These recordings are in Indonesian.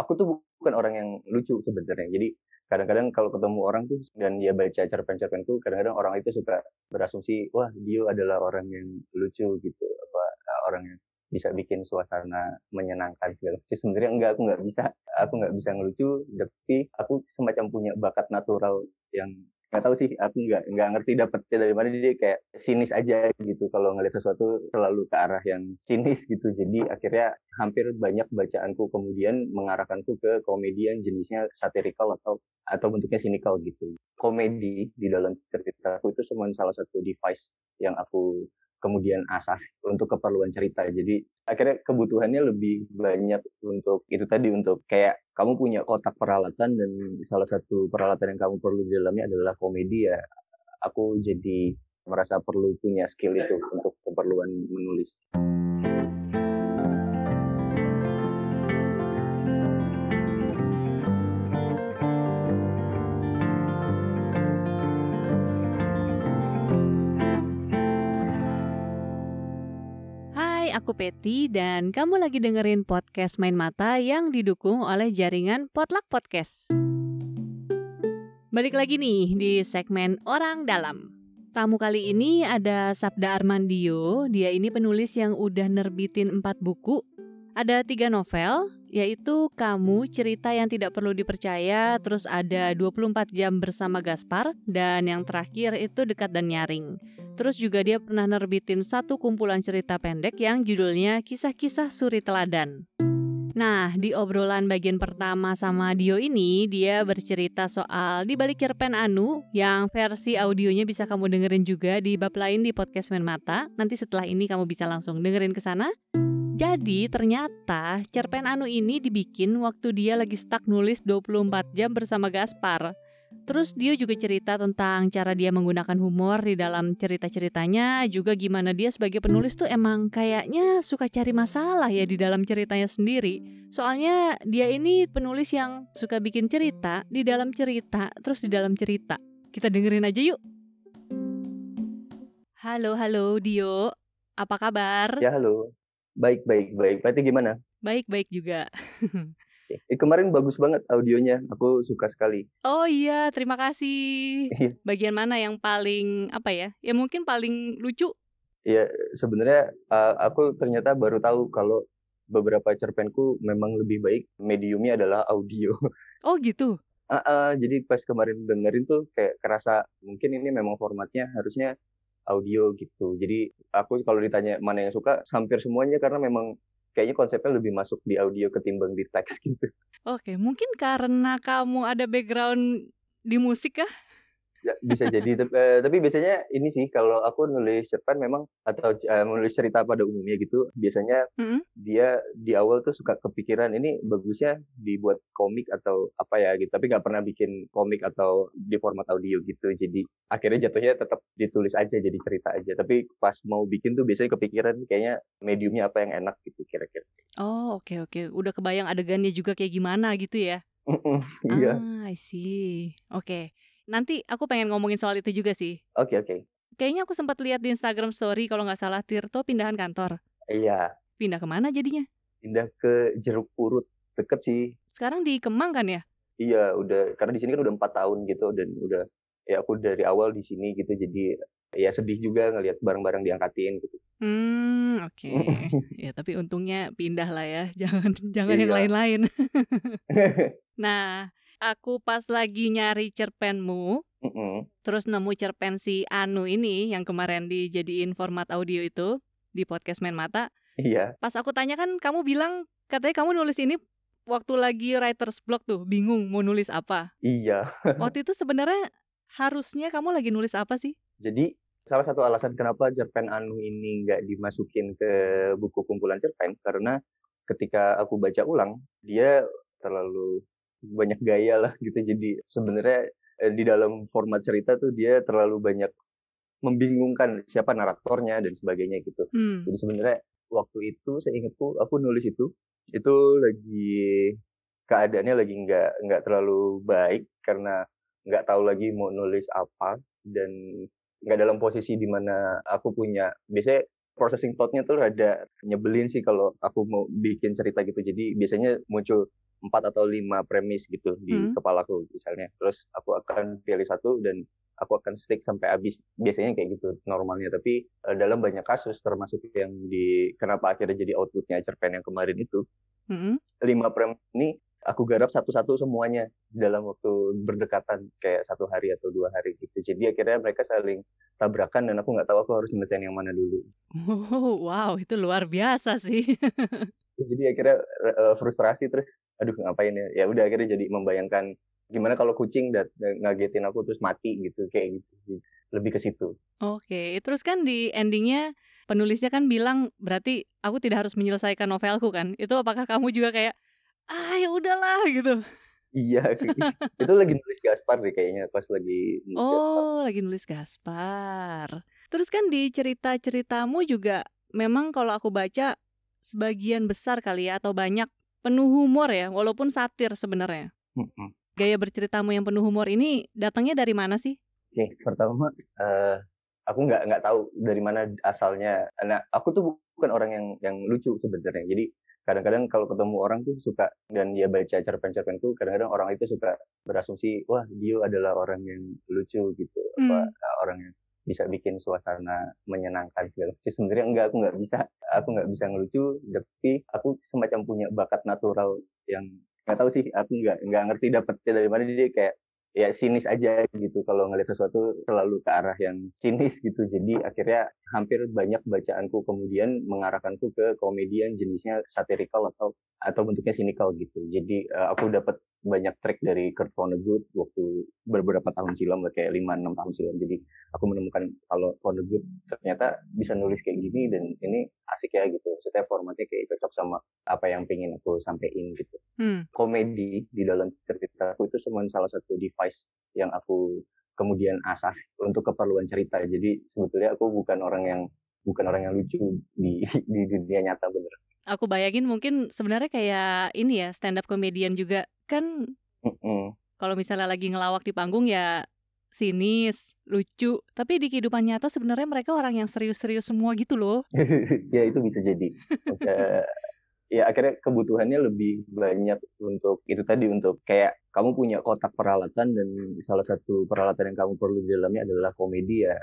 aku tuh bukan orang yang lucu sebenarnya. Jadi kadang-kadang kalau ketemu orang tuh dan dia baca cerpen-cerpenku, kadang-kadang orang itu suka berasumsi, wah dia adalah orang yang lucu gitu, apa ah, orang yang bisa bikin suasana menyenangkan segala macam. Sebenarnya enggak, aku nggak bisa, aku nggak bisa ngelucu, tapi aku semacam punya bakat natural yang nggak tahu sih aku nggak nggak ngerti dapetnya dari mana jadi kayak sinis aja gitu kalau ngelihat sesuatu selalu ke arah yang sinis gitu jadi akhirnya hampir banyak bacaanku kemudian mengarahkanku ke komedian jenisnya satirikal atau atau bentuknya sinikal gitu komedi di dalam ceritaku itu cuma salah satu device yang aku kemudian asah untuk keperluan cerita. Jadi akhirnya kebutuhannya lebih banyak untuk itu tadi untuk kayak kamu punya kotak peralatan dan salah satu peralatan yang kamu perlu di dalamnya adalah komedi ya. Aku jadi merasa perlu punya skill itu untuk keperluan menulis. aku Peti dan kamu lagi dengerin podcast Main Mata yang didukung oleh jaringan Potluck Podcast. Balik lagi nih di segmen Orang Dalam. Tamu kali ini ada Sabda Armandio, dia ini penulis yang udah nerbitin empat buku. Ada tiga novel, yaitu Kamu Cerita Yang Tidak Perlu Dipercaya, terus ada 24 Jam Bersama Gaspar, dan yang terakhir itu Dekat dan Nyaring. Terus juga dia pernah nerbitin satu kumpulan cerita pendek yang judulnya Kisah-Kisah Suri Teladan. Nah, di obrolan bagian pertama sama Dio ini, dia bercerita soal di balik cerpen Anu yang versi audionya bisa kamu dengerin juga di bab lain di podcast Men Mata. Nanti setelah ini kamu bisa langsung dengerin ke sana. Jadi ternyata cerpen Anu ini dibikin waktu dia lagi stuck nulis 24 jam bersama Gaspar. Terus dia juga cerita tentang cara dia menggunakan humor di dalam cerita-ceritanya, juga gimana dia sebagai penulis tuh emang kayaknya suka cari masalah ya di dalam ceritanya sendiri. Soalnya dia ini penulis yang suka bikin cerita di dalam cerita, terus di dalam cerita. Kita dengerin aja yuk. Halo, halo Dio. Apa kabar? Ya, halo. Baik, baik, baik. Berarti gimana? Baik, baik juga. Eh, kemarin bagus banget audionya, aku suka sekali. Oh iya, terima kasih. Iya. Bagian mana yang paling apa ya? Ya mungkin paling lucu. Iya, sebenarnya uh, aku ternyata baru tahu kalau beberapa cerpenku memang lebih baik mediumnya adalah audio. Oh gitu. Uh, uh, jadi pas kemarin dengerin tuh kayak kerasa mungkin ini memang formatnya harusnya audio gitu. Jadi aku kalau ditanya mana yang suka hampir semuanya karena memang kayaknya konsepnya lebih masuk di audio ketimbang di teks gitu. Oke, mungkin karena kamu ada background di musik kah? bisa jadi eh, tapi, biasanya ini sih kalau aku nulis cerpen memang atau menulis eh, cerita pada umumnya gitu biasanya mm-hmm. dia di awal tuh suka kepikiran ini bagusnya dibuat komik atau apa ya gitu tapi nggak pernah bikin komik atau di format audio gitu jadi akhirnya jatuhnya tetap ditulis aja jadi cerita aja tapi pas mau bikin tuh biasanya kepikiran kayaknya mediumnya apa yang enak gitu kira-kira oh oke okay, oke okay. udah kebayang adegannya juga kayak gimana gitu ya Iya. Mm -mm, iya. Ah, I see. Oke. Okay. Nanti aku pengen ngomongin soal itu juga sih. Oke, okay, oke. Okay. Kayaknya aku sempat lihat di Instagram story kalau nggak salah Tirto pindahan kantor. Iya. Pindah kemana jadinya? Pindah ke Jeruk Purut, deket sih. Sekarang di Kemang kan ya? Iya, udah karena di sini kan udah empat tahun gitu dan udah ya aku dari awal di sini gitu jadi ya sedih juga ngelihat barang-barang diangkatin gitu. Hmm, oke. Okay. ya tapi untungnya pindah lah ya, jangan jangan iya. yang lain-lain. nah, aku pas lagi nyari cerpenmu, mm -hmm. terus nemu cerpen si Anu ini yang kemarin dijadiin format audio itu di podcast Main Mata. Iya. Pas aku tanya kan kamu bilang katanya kamu nulis ini waktu lagi writer's block tuh, bingung mau nulis apa. Iya. waktu itu sebenarnya harusnya kamu lagi nulis apa sih? Jadi salah satu alasan kenapa cerpen Anu ini nggak dimasukin ke buku kumpulan cerpen karena ketika aku baca ulang dia terlalu banyak gaya lah gitu jadi sebenarnya eh, di dalam format cerita tuh dia terlalu banyak membingungkan siapa naratornya dan sebagainya gitu hmm. jadi sebenarnya waktu itu saya ingatku aku nulis itu itu lagi keadaannya lagi nggak nggak terlalu baik karena nggak tahu lagi mau nulis apa dan nggak dalam posisi dimana aku punya biasanya processing thoughtnya tuh ada nyebelin sih kalau aku mau bikin cerita gitu jadi biasanya muncul empat atau lima premis gitu di hmm. kepalaku misalnya terus aku akan pilih satu dan aku akan stick sampai habis biasanya kayak gitu normalnya tapi uh, dalam banyak kasus termasuk yang di kenapa akhirnya jadi outputnya cerpen yang kemarin itu hmm. lima premis ini aku garap satu-satu semuanya dalam waktu berdekatan kayak satu hari atau dua hari gitu jadi akhirnya mereka saling tabrakan dan aku nggak tahu aku harus nyelesain yang mana dulu oh, wow itu luar biasa sih jadi akhirnya uh, frustrasi terus aduh ngapain ya ya udah akhirnya jadi membayangkan gimana kalau kucing dat e, ngagetin aku terus mati gitu kayak gitu sih lebih ke situ oke okay. terus kan di endingnya penulisnya kan bilang berarti aku tidak harus menyelesaikan novelku kan itu apakah kamu juga kayak ah ya udahlah gitu Iya, itu lagi nulis Gaspar deh kayaknya pas lagi nulis oh, Gaspar. lagi nulis Gaspar. Terus kan di cerita-ceritamu juga memang kalau aku baca sebagian besar kali ya atau banyak penuh humor ya, walaupun satir sebenarnya. Gaya berceritamu yang penuh humor ini datangnya dari mana sih? Oke, okay, pertama uh, aku nggak nggak tahu dari mana asalnya. Nah, aku tuh bukan orang yang yang lucu sebenarnya. Jadi kadang-kadang kalau ketemu orang tuh suka dan dia baca cerpen-cerpenku kadang-kadang orang itu suka berasumsi wah dia adalah orang yang lucu gitu hmm. apa orang yang bisa bikin suasana menyenangkan segala macam. Sebenarnya enggak, aku nggak bisa, aku enggak bisa ngelucu, tapi aku semacam punya bakat natural yang enggak tahu sih, aku enggak, enggak ngerti dapetnya dari mana. Jadi kayak ya sinis aja gitu kalau ngelihat sesuatu selalu ke arah yang sinis gitu. Jadi akhirnya hampir banyak bacaanku kemudian mengarahkanku ke komedian jenisnya satirical atau atau bentuknya sinikal gitu. Jadi uh, aku dapat banyak track dari Kurt Vonnegut waktu beberapa tahun silam kayak 5 6 tahun silam. Jadi aku menemukan kalau Vonnegut ternyata bisa nulis kayak gini dan ini asik ya gitu. Maksudnya formatnya kayak cocok sama apa yang pengen aku sampaikan gitu. Hmm. Komedi di dalam cerita aku itu cuma salah satu device yang aku kemudian asah untuk keperluan cerita. Jadi sebetulnya aku bukan orang yang bukan orang yang lucu di di dunia nyata bener. Aku bayangin mungkin sebenarnya kayak ini ya stand up komedian juga kan. Kalau misalnya lagi ngelawak di panggung ya sinis, lucu, tapi di kehidupan nyata sebenarnya mereka orang yang serius-serius semua gitu loh. ya itu bisa jadi. ya akhirnya kebutuhannya lebih banyak untuk itu tadi untuk kayak kamu punya kotak peralatan dan salah satu peralatan yang kamu perlu di dalamnya adalah komedi ya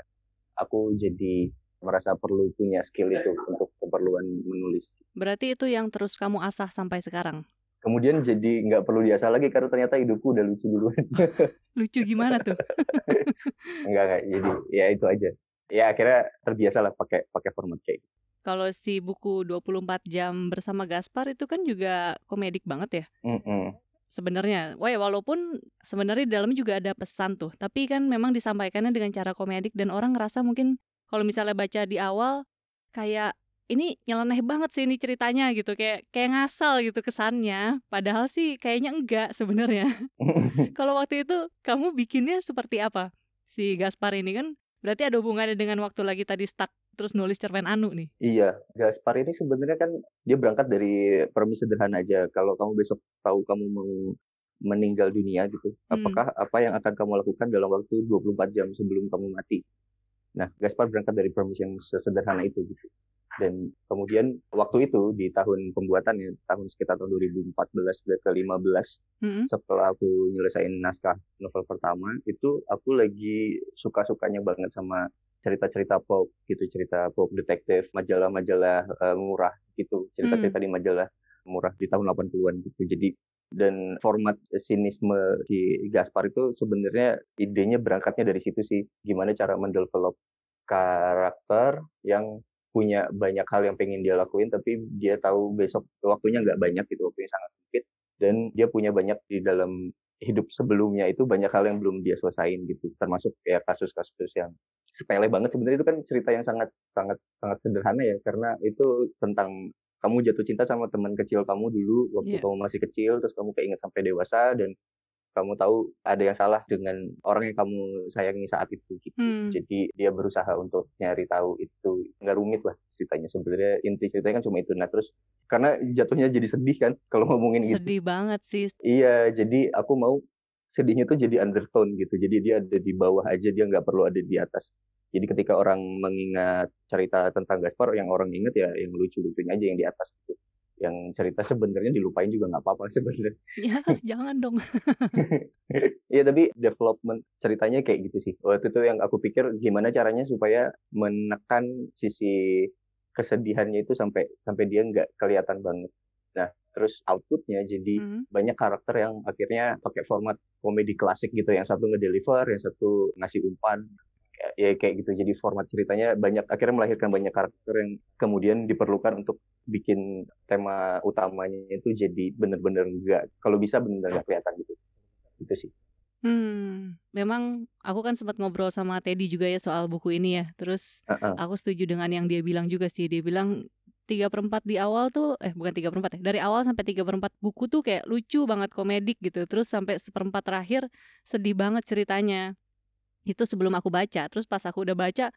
aku jadi merasa perlu punya skill itu untuk keperluan menulis. Berarti itu yang terus kamu asah sampai sekarang? Kemudian jadi nggak perlu diasah lagi karena ternyata hidupku udah lucu duluan. Oh, lucu gimana tuh? enggak enggak jadi ya itu aja. Ya akhirnya terbiasalah pakai pakai format kayak gitu. Kalau si buku 24 jam bersama Gaspar itu kan juga komedik banget ya. Mm -mm. Sebenarnya, wah walaupun sebenarnya di dalamnya juga ada pesan tuh, tapi kan memang disampaikannya dengan cara komedik dan orang ngerasa mungkin kalau misalnya baca di awal kayak ini nyeleneh banget sih ini ceritanya gitu kayak kayak ngasal gitu kesannya padahal sih kayaknya enggak sebenarnya kalau waktu itu kamu bikinnya seperti apa si Gaspar ini kan Berarti ada hubungannya dengan waktu lagi tadi stuck terus nulis cerpen Anu nih. Iya, Gaspar ini sebenarnya kan dia berangkat dari permis sederhana aja. Kalau kamu besok tahu kamu mau meninggal dunia gitu, hmm. apakah apa yang akan kamu lakukan dalam waktu 24 jam sebelum kamu mati? Nah, Gaspar berangkat dari permis yang sederhana itu gitu dan kemudian waktu itu di tahun pembuatan ya tahun sekitar tahun 2014 ke 15 mm-hmm. setelah aku nyelesain naskah novel pertama itu aku lagi suka-sukanya banget sama cerita-cerita pop gitu cerita pop detektif majalah-majalah uh, murah gitu cerita-cerita mm. di majalah murah di tahun 80-an gitu jadi dan format sinisme di Gaspar itu sebenarnya idenya berangkatnya dari situ sih gimana cara mendevelop karakter yang punya banyak hal yang pengen dia lakuin tapi dia tahu besok waktunya nggak banyak gitu waktunya sangat sempit dan dia punya banyak di dalam hidup sebelumnya itu banyak hal yang belum dia selesain gitu termasuk kayak kasus-kasus yang sepele banget sebenarnya itu kan cerita yang sangat sangat sangat sederhana ya karena itu tentang kamu jatuh cinta sama teman kecil kamu dulu waktu yeah. kamu masih kecil terus kamu keinget sampai dewasa dan kamu tahu ada yang salah dengan orang yang kamu sayangi saat itu gitu. Hmm. Jadi dia berusaha untuk nyari tahu itu nggak rumit lah ceritanya sebenarnya inti ceritanya kan cuma itu nah terus karena jatuhnya jadi sedih kan kalau ngomongin sedih gitu. Sedih banget sih. Iya, jadi aku mau sedihnya tuh jadi undertone gitu. Jadi dia ada di bawah aja dia nggak perlu ada di atas. Jadi ketika orang mengingat cerita tentang Gaspar yang orang ingat ya yang lucu-lucunya aja yang di atas gitu yang cerita sebenarnya dilupain juga nggak apa-apa sebenarnya. Ya, jangan dong. Iya, tapi development ceritanya kayak gitu sih. Waktu itu yang aku pikir gimana caranya supaya menekan sisi kesedihannya itu sampai sampai dia nggak kelihatan banget. Nah, terus outputnya jadi hmm. banyak karakter yang akhirnya pakai format komedi klasik gitu yang satu ngedeliver yang satu ngasih umpan ya kayak gitu jadi format ceritanya banyak akhirnya melahirkan banyak karakter yang kemudian diperlukan untuk bikin tema utamanya itu jadi bener-bener enggak kalau bisa bener bener kelihatan gitu gitu sih Hmm, memang aku kan sempat ngobrol sama Teddy juga ya soal buku ini ya. Terus uh -uh. aku setuju dengan yang dia bilang juga sih. Dia bilang tiga perempat di awal tuh eh bukan tiga perempat ya dari awal sampai tiga perempat buku tuh kayak lucu banget komedik gitu terus sampai seperempat terakhir sedih banget ceritanya itu sebelum aku baca terus pas aku udah baca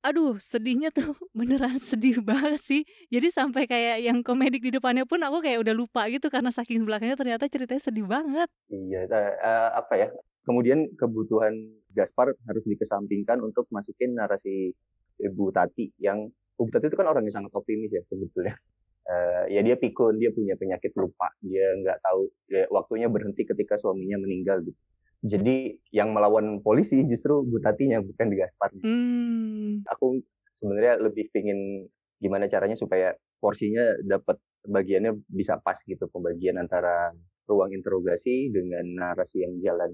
aduh sedihnya tuh beneran sedih banget sih jadi sampai kayak yang komedik di depannya pun aku kayak udah lupa gitu karena saking belakangnya ternyata ceritanya sedih banget iya uh, apa ya kemudian kebutuhan Gaspar harus dikesampingkan untuk masukin narasi Ibu Tati yang Ibu Tati itu kan orang yang sangat optimis ya sebetulnya uh, ya dia pikun dia punya penyakit lupa dia nggak tahu ya, waktunya berhenti ketika suaminya meninggal gitu jadi yang melawan polisi justru Butatinya bukan di gaspar. Hmm. Aku sebenarnya lebih pingin gimana caranya supaya porsinya dapat bagiannya bisa pas gitu pembagian antara ruang interogasi dengan narasi yang jalan.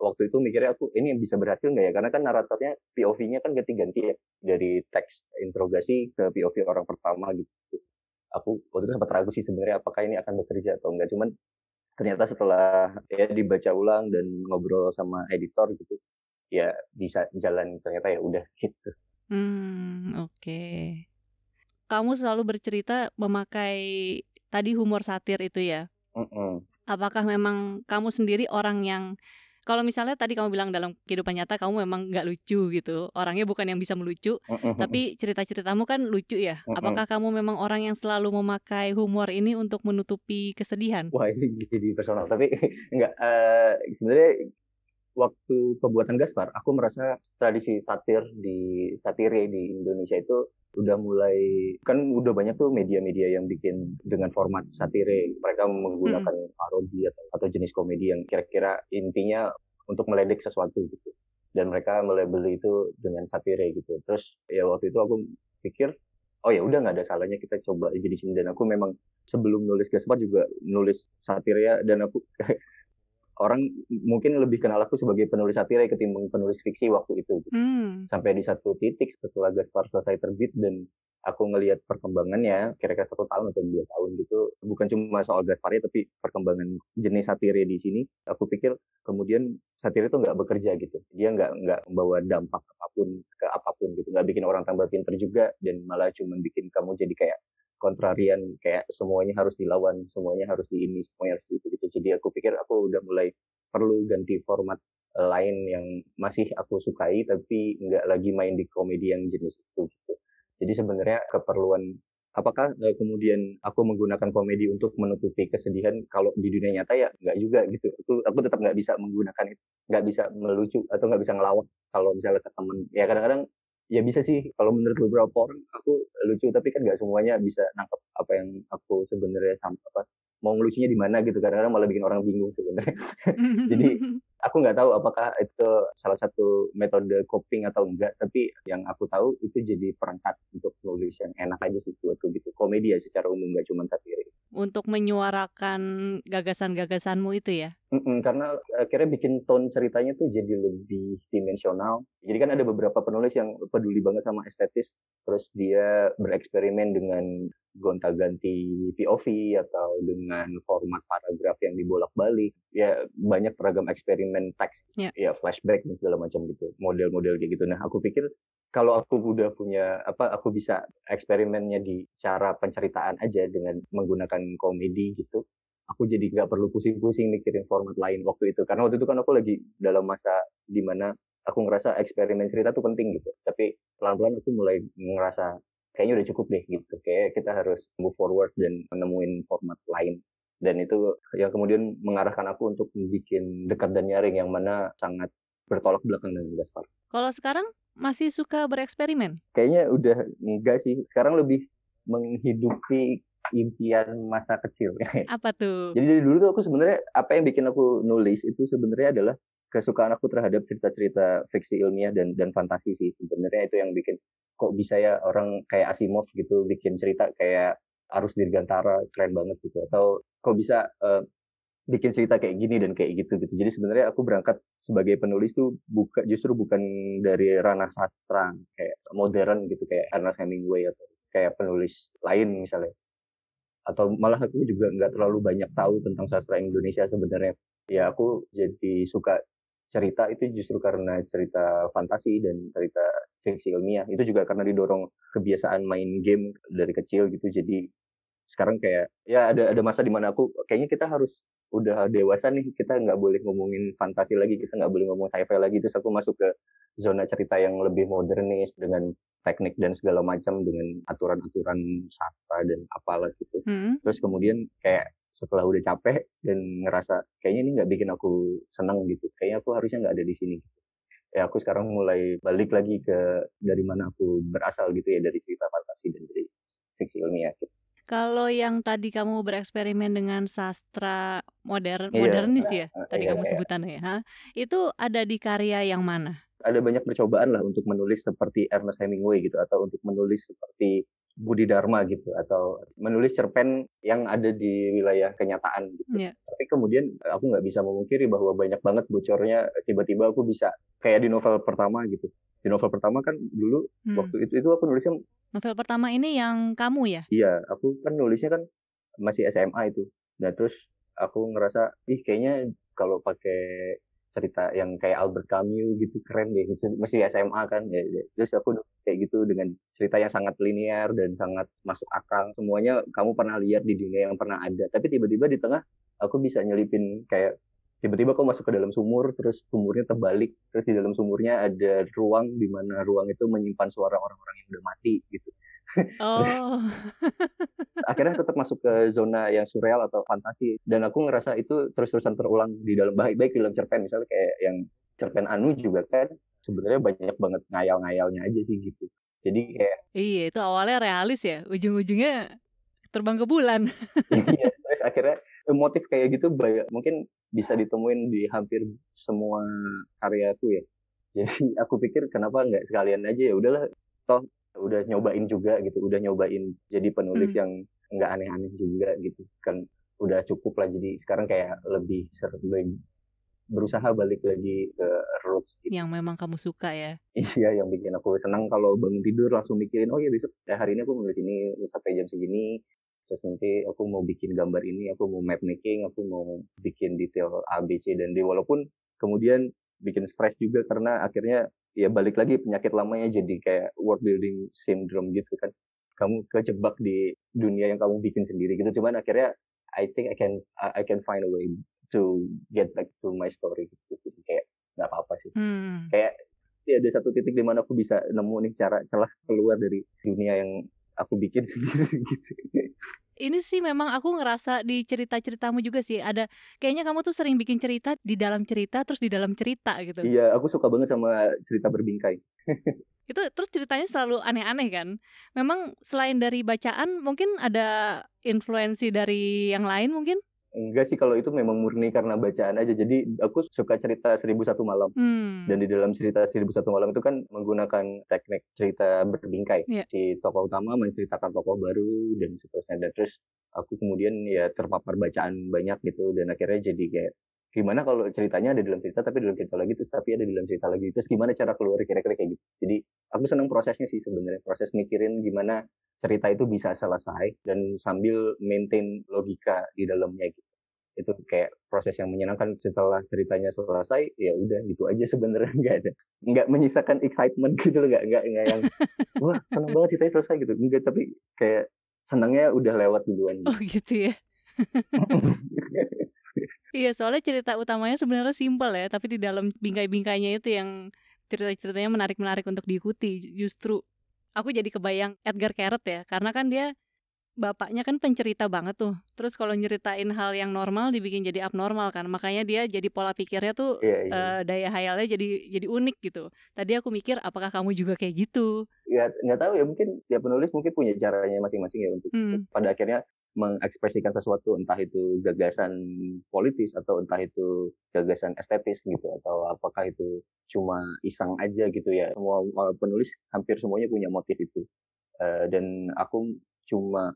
Waktu itu mikirnya aku ini bisa berhasil nggak ya? Karena kan naratornya POV-nya kan ganti-ganti ya dari teks interogasi ke POV orang pertama gitu. Aku waktu itu sempat ragu sih sebenarnya apakah ini akan bekerja atau enggak. Cuman ternyata setelah ya dibaca ulang dan ngobrol sama editor gitu ya bisa jalan ternyata ya udah gitu. Hmm, oke. Okay. Kamu selalu bercerita memakai tadi humor satir itu ya. Mm -mm. Apakah memang kamu sendiri orang yang kalau misalnya tadi kamu bilang dalam kehidupan nyata kamu memang nggak lucu gitu orangnya bukan yang bisa melucu uh -uh. tapi cerita-ceritamu kan lucu ya uh apakah kamu memang orang yang selalu memakai humor ini untuk menutupi kesedihan wah ini jadi personal tapi nggak uh, sebenarnya waktu pembuatan Gaspar, aku merasa tradisi satir di satire di Indonesia itu udah mulai kan udah banyak tuh media-media yang bikin dengan format satire. Mereka menggunakan hmm. parodi atau, atau jenis komedi yang kira-kira intinya untuk meledek sesuatu gitu. Dan mereka melabel itu dengan satire gitu. Terus ya waktu itu aku pikir oh ya udah nggak ada salahnya kita coba jadi sini dan aku memang sebelum nulis Gaspar juga nulis satire dan aku orang mungkin lebih kenal aku sebagai penulis satire ketimbang penulis fiksi waktu itu. Gitu. Hmm. Sampai di satu titik setelah Gaspar selesai terbit dan aku ngelihat perkembangannya kira-kira satu tahun atau dua tahun gitu bukan cuma soal Gaspar ya tapi perkembangan jenis satire di sini aku pikir kemudian satire itu nggak bekerja gitu dia nggak nggak membawa dampak apapun ke apapun gitu nggak bikin orang tambah pinter juga dan malah cuma bikin kamu jadi kayak kontrarian kayak semuanya harus dilawan, semuanya harus di ini, semuanya harus di itu gitu. Jadi aku pikir aku udah mulai perlu ganti format eh, lain yang masih aku sukai tapi nggak lagi main di komedi yang jenis itu gitu. Jadi sebenarnya keperluan apakah eh, kemudian aku menggunakan komedi untuk menutupi kesedihan kalau di dunia nyata ya nggak juga gitu aku aku tetap nggak bisa menggunakan itu nggak bisa melucu atau nggak bisa ngelawan kalau misalnya ke temen ya kadang-kadang ya bisa sih kalau menurut beberapa orang aku lucu tapi kan nggak semuanya bisa nangkep apa yang aku sebenarnya sama apa mau ngelucunya di mana gitu kadang-kadang malah bikin orang bingung sebenarnya jadi Aku nggak tahu apakah itu salah satu metode coping atau enggak, tapi yang aku tahu itu jadi perangkat untuk nulis yang enak aja sih buat gitu. Komedi ya secara umum nggak cuma satire. Untuk menyuarakan gagasan-gagasanmu itu ya? Mm-mm, karena akhirnya bikin tone ceritanya tuh jadi lebih dimensional. Jadi kan ada beberapa penulis yang peduli banget sama estetis, terus dia bereksperimen dengan gonta-ganti POV atau dengan format paragraf yang dibolak-balik ya banyak beragam eksperimen teks yeah. ya flashback dan segala macam gitu model-model kayak gitu nah aku pikir kalau aku udah punya apa aku bisa eksperimennya di cara penceritaan aja dengan menggunakan komedi gitu aku jadi nggak perlu pusing-pusing mikirin format lain waktu itu karena waktu itu kan aku lagi dalam masa dimana aku ngerasa eksperimen cerita tuh penting gitu tapi pelan-pelan aku mulai ngerasa kayaknya udah cukup deh gitu. Kayak kita harus move forward dan menemuin format lain. Dan itu yang kemudian mengarahkan aku untuk bikin dekat dan nyaring yang mana sangat bertolak belakang dengan Gaspar. Kalau sekarang masih suka bereksperimen? Kayaknya udah enggak sih. Sekarang lebih menghidupi impian masa kecil. Apa tuh? Jadi dari dulu tuh aku sebenarnya apa yang bikin aku nulis itu sebenarnya adalah kesukaan aku terhadap cerita-cerita fiksi ilmiah dan dan fantasi sih sebenarnya itu yang bikin kok bisa ya orang kayak Asimov gitu bikin cerita kayak Arus Dirgantara keren banget gitu atau kok bisa uh, bikin cerita kayak gini dan kayak gitu gitu jadi sebenarnya aku berangkat sebagai penulis tuh buka justru bukan dari ranah sastra kayak modern gitu kayak Ernest Hemingway atau kayak penulis lain misalnya atau malah aku juga nggak terlalu banyak tahu tentang sastra Indonesia sebenarnya ya aku jadi suka cerita itu justru karena cerita fantasi dan cerita fiksi ilmiah itu juga karena didorong kebiasaan main game dari kecil gitu jadi sekarang kayak ya ada ada masa mana aku kayaknya kita harus udah dewasa nih kita nggak boleh ngomongin fantasi lagi kita nggak boleh ngomong sci-fi lagi terus aku masuk ke zona cerita yang lebih modernis dengan teknik dan segala macam dengan aturan-aturan sastra dan apalah gitu hmm. terus kemudian kayak setelah udah capek dan ngerasa kayaknya ini nggak bikin aku seneng gitu kayaknya aku harusnya nggak ada di sini gitu. ya aku sekarang mulai balik lagi ke dari mana aku berasal gitu ya dari cerita fantasi dan dari fiksi ilmiah gitu. Kalau yang tadi kamu bereksperimen dengan sastra modern iya, modernis eh, ya, eh, tadi iya, kamu iya. sebutan ya, ha? itu ada di karya yang mana? Ada banyak percobaan lah untuk menulis seperti Ernest Hemingway gitu atau untuk menulis seperti Budi Dharma gitu atau menulis cerpen yang ada di wilayah kenyataan gitu. Yeah. Tapi kemudian eh, aku nggak bisa memungkiri bahwa banyak banget bocornya eh, tiba-tiba aku bisa kayak di novel pertama gitu. Di novel pertama kan dulu hmm. waktu itu itu aku nulisnya novel pertama ini yang kamu ya? Iya, aku kan nulisnya kan masih SMA itu. Nah, terus aku ngerasa ih kayaknya kalau pakai cerita yang kayak Albert Camus gitu keren deh masih SMA kan ya, ya. terus aku kayak gitu dengan cerita yang sangat linear dan sangat masuk akal semuanya kamu pernah lihat di dunia yang pernah ada tapi tiba-tiba di tengah aku bisa nyelipin kayak tiba-tiba kau masuk ke dalam sumur terus sumurnya terbalik terus di dalam sumurnya ada ruang di mana ruang itu menyimpan suara orang-orang yang udah mati gitu Oh. akhirnya tetap masuk ke zona yang surreal atau fantasi dan aku ngerasa itu terus-terusan terulang di dalam baik baik di dalam cerpen misalnya kayak yang cerpen Anu juga kan sebenarnya banyak banget ngayal-ngayalnya aja sih gitu. Jadi kayak Iya, itu awalnya realis ya, ujung-ujungnya terbang ke bulan. iya, terus akhirnya motif kayak gitu banyak, mungkin bisa ditemuin di hampir semua karya aku ya. Jadi aku pikir kenapa nggak sekalian aja ya udahlah toh udah nyobain juga gitu udah nyobain jadi penulis hmm. yang nggak aneh-aneh juga gitu kan udah cukup lah jadi sekarang kayak lebih sering berusaha balik lagi ke roots gitu. yang memang kamu suka ya iya yang bikin aku senang kalau bangun tidur langsung mikirin oh ya besok eh, hari ini aku menulis ini sampai jam segini terus nanti aku mau bikin gambar ini aku mau map making aku mau bikin detail A B C dan D walaupun kemudian bikin stres juga karena akhirnya ya balik lagi penyakit lamanya jadi kayak world building syndrome gitu kan kamu kejebak di dunia yang kamu bikin sendiri gitu cuman akhirnya I think I can I can find a way to get back to my story gitu jadi kayak nggak apa-apa sih hmm. kayak sih ada satu titik di mana aku bisa nemu nih cara celah keluar dari dunia yang aku bikin sendiri gitu ini sih memang aku ngerasa di cerita-ceritamu juga sih ada kayaknya kamu tuh sering bikin cerita di dalam cerita terus di dalam cerita gitu. Iya, aku suka banget sama cerita berbingkai. itu terus ceritanya selalu aneh-aneh kan. Memang selain dari bacaan mungkin ada influensi dari yang lain mungkin? Enggak sih kalau itu memang murni karena bacaan aja. Jadi aku suka cerita Seribu Satu Malam. Hmm. Dan di dalam cerita Seribu Satu Malam itu kan menggunakan teknik cerita berbingkai. Yeah. Si tokoh utama menceritakan tokoh baru dan seterusnya. Dan terus aku kemudian ya terpapar bacaan banyak gitu dan akhirnya jadi kayak gimana kalau ceritanya ada dalam cerita tapi dalam cerita lagi terus tapi ada dalam cerita lagi terus gimana cara keluar kira-kira kayak gitu jadi aku senang prosesnya sih sebenarnya proses mikirin gimana cerita itu bisa selesai dan sambil maintain logika di dalamnya gitu itu kayak proses yang menyenangkan setelah ceritanya selesai ya udah gitu aja sebenarnya nggak ada nggak menyisakan excitement gitu loh nggak nggak yang wah seneng banget ceritanya selesai gitu enggak tapi kayak senangnya udah lewat duluan gitu. oh gitu ya iya soalnya cerita utamanya sebenarnya simpel ya tapi di dalam bingkai-bingkainya itu yang cerita-ceritanya menarik-menarik untuk diikuti justru aku jadi kebayang Edgar Keret ya karena kan dia bapaknya kan pencerita banget tuh. Terus kalau nyeritain hal yang normal dibikin jadi abnormal kan. Makanya dia jadi pola pikirnya tuh iya, iya. Uh, daya hayalnya jadi jadi unik gitu. Tadi aku mikir apakah kamu juga kayak gitu? Ya nggak tahu ya mungkin ya penulis mungkin punya caranya masing-masing ya untuk hmm. pada akhirnya mengekspresikan sesuatu entah itu gagasan politis atau entah itu gagasan estetis gitu atau apakah itu cuma iseng aja gitu ya semua penulis hampir semuanya punya motif itu uh, dan aku cuma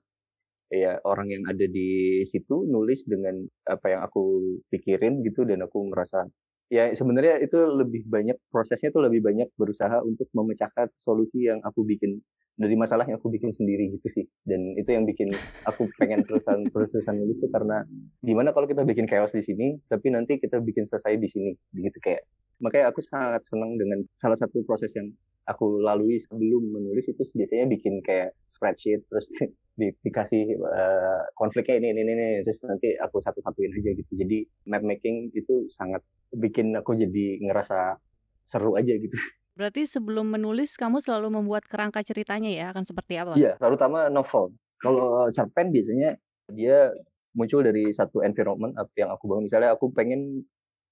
ya orang yang ada di situ nulis dengan apa yang aku pikirin gitu dan aku ngerasa ya sebenarnya itu lebih banyak prosesnya itu lebih banyak berusaha untuk memecahkan solusi yang aku bikin dari masalah yang aku bikin sendiri gitu sih dan itu yang bikin aku pengen terusan terusan nulis itu karena gimana kalau kita bikin chaos di sini tapi nanti kita bikin selesai di sini gitu kayak makanya aku sangat senang dengan salah satu proses yang aku lalui sebelum menulis itu biasanya bikin kayak spreadsheet terus di, dikasih uh, konfliknya ini, ini ini ini terus nanti aku satu satuin aja gitu jadi map making itu sangat bikin aku jadi ngerasa seru aja gitu berarti sebelum menulis kamu selalu membuat kerangka ceritanya ya akan seperti apa iya terutama novel kalau cerpen biasanya dia muncul dari satu environment yang aku bangun misalnya aku pengen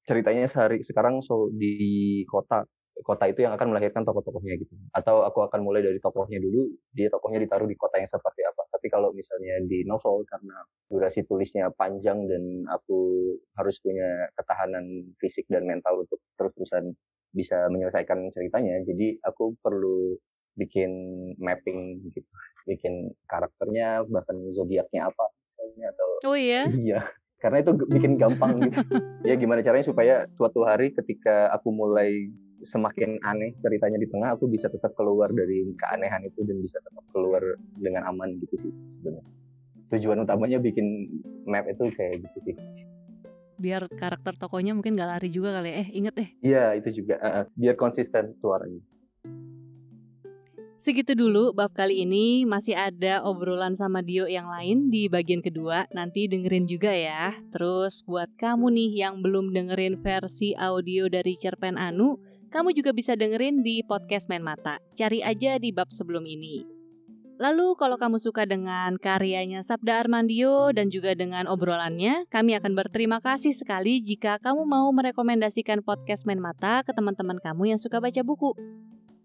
ceritanya sehari sekarang so di kota kota itu yang akan melahirkan tokoh-tokohnya gitu. Atau aku akan mulai dari tokohnya dulu, dia tokohnya ditaruh di kota yang seperti apa. Tapi kalau misalnya di novel karena durasi tulisnya panjang dan aku harus punya ketahanan fisik dan mental untuk terus-terusan bisa menyelesaikan ceritanya. Jadi aku perlu bikin mapping gitu, bikin karakternya bahkan zodiaknya apa misalnya atau Oh iya. Iya. Karena itu bikin gampang gitu. ya gimana caranya supaya suatu hari ketika aku mulai semakin aneh ceritanya di tengah aku bisa tetap keluar dari keanehan itu dan bisa tetap keluar dengan aman gitu sih sebenarnya tujuan utamanya bikin map itu kayak gitu sih biar karakter tokonya mungkin gak lari juga kali ya. eh inget eh iya itu juga uh, biar konsisten suaranya Segitu dulu bab kali ini masih ada obrolan sama Dio yang lain di bagian kedua nanti dengerin juga ya. Terus buat kamu nih yang belum dengerin versi audio dari Cerpen Anu, kamu juga bisa dengerin di podcast Main Mata. Cari aja di bab sebelum ini. Lalu kalau kamu suka dengan karyanya Sabda Armandio dan juga dengan obrolannya, kami akan berterima kasih sekali jika kamu mau merekomendasikan podcast Main Mata ke teman-teman kamu yang suka baca buku.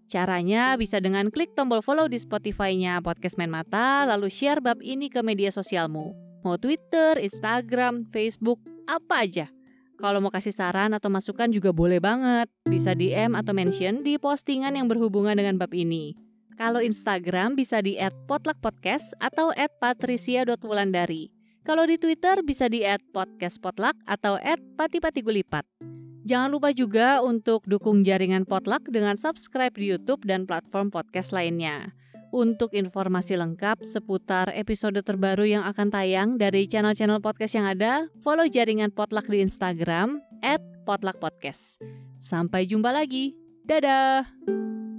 Caranya bisa dengan klik tombol follow di Spotify-nya Podcast Main Mata, lalu share bab ini ke media sosialmu. Mau Twitter, Instagram, Facebook, apa aja. Kalau mau kasih saran atau masukan juga boleh banget. Bisa DM atau mention di postingan yang berhubungan dengan bab ini. Kalau Instagram bisa di @potluckpodcast atau @patricia.wulandari. Kalau di Twitter bisa di @podcastpotluck atau @patipatigulipat. Jangan lupa juga untuk dukung jaringan Potluck dengan subscribe di YouTube dan platform podcast lainnya. Untuk informasi lengkap seputar episode terbaru yang akan tayang dari channel-channel podcast yang ada, follow jaringan Potluck di Instagram @potluckpodcast. Sampai jumpa lagi. Dadah.